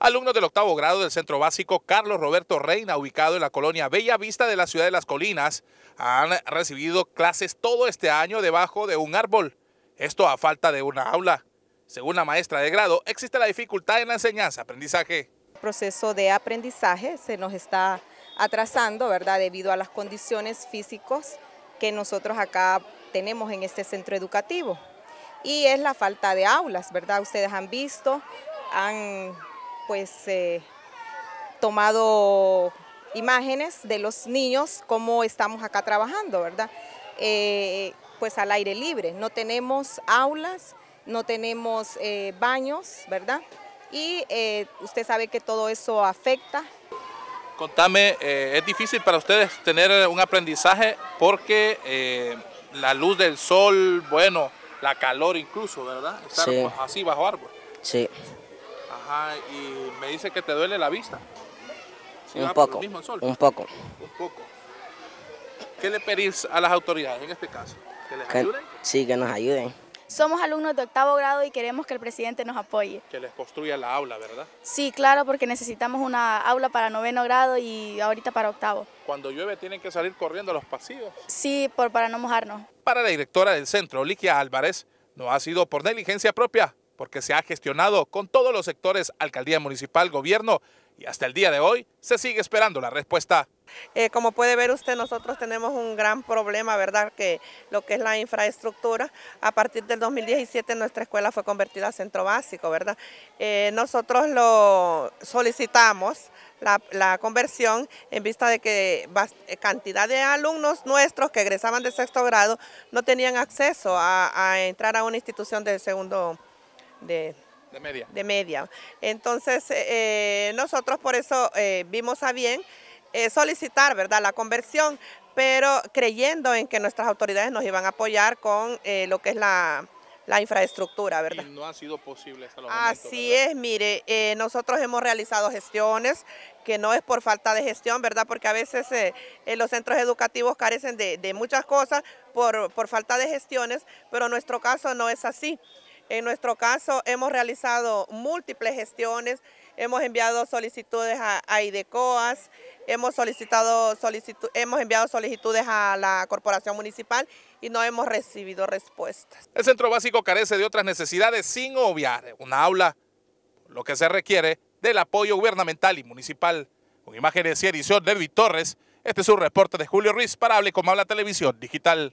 alumnos del octavo grado del Centro Básico Carlos Roberto Reina, ubicado en la colonia Bella Vista de la ciudad de Las Colinas, han recibido clases todo este año debajo de un árbol, esto a falta de una aula. Según la maestra de grado, existe la dificultad en la enseñanza-aprendizaje. El proceso de aprendizaje se nos está atrasando, ¿verdad?, debido a las condiciones físicas que nosotros acá tenemos en este centro educativo. Y es la falta de aulas, ¿verdad? Ustedes han visto, han pues eh, tomado imágenes de los niños, cómo estamos acá trabajando, ¿verdad? Eh, pues al aire libre, no tenemos aulas, no tenemos eh, baños, ¿verdad? Y usted sabe que todo eso afecta. Contame, ¿es difícil para ustedes tener un aprendizaje porque la luz del sol, bueno, la calor incluso, ¿verdad? Estar así bajo árbol. Sí y me dice que te duele la vista. un, poco, un poco. Un ¿Qué le pedís a las autoridades en este caso? ¿Que les ayuden? Sí, que nos ayuden. Somos alumnos de octavo grado y queremos que el presidente nos apoye. Que les construya la aula, ¿verdad? Sí, claro, porque necesitamos una aula para noveno grado y ahorita para octavo. Cuando llueve tienen que salir corriendo a los pasillos. Sí, por, para no mojarnos. Para la directora del centro, oliquia Álvarez, no ha sido por negligencia propia, porque se ha gestionado con todos los sectores, alcaldía municipal, gobierno, y hasta el día de hoy se sigue esperando la respuesta. Eh, como puede ver usted, nosotros tenemos un gran problema, ¿verdad? Que lo que es la infraestructura, a partir del 2017 nuestra escuela fue convertida a centro básico, ¿verdad? Eh, nosotros lo solicitamos, la, conversión, en vista de que cantidad de alumnos nuestros que egresaban de sexto grado no tenían acceso a, a entrar a una institución de segundo de, media. De media. Entonces, eh, eh, nosotros por eso eh, vimos a bien solicitar, ¿verdad?, la conversión, pero creyendo en que nuestras autoridades nos iban a apoyar con lo que es la, infraestructura, ¿verdad? Y no ha sido posible hasta Así es, mire, nosotros hemos realizado gestiones, que no es por falta de gestión, ¿verdad? Porque a veces los centros educativos carecen de, muchas cosas por, por falta de gestiones, pero nuestro caso no es así. En nuestro caso hemos realizado múltiples gestiones, hemos enviado solicitudes a, IDECOAS, hemos, solicitado hemos enviado solicitudes a la Corporación Municipal y no hemos recibido respuestas. El centro básico carece de otras necesidades sin obviar una aula, lo que se requiere del apoyo gubernamental y municipal. Con imágenes y edición de Edwin Torres, este es un reporte de Julio Ruiz para Hable como Habla Televisión Digital.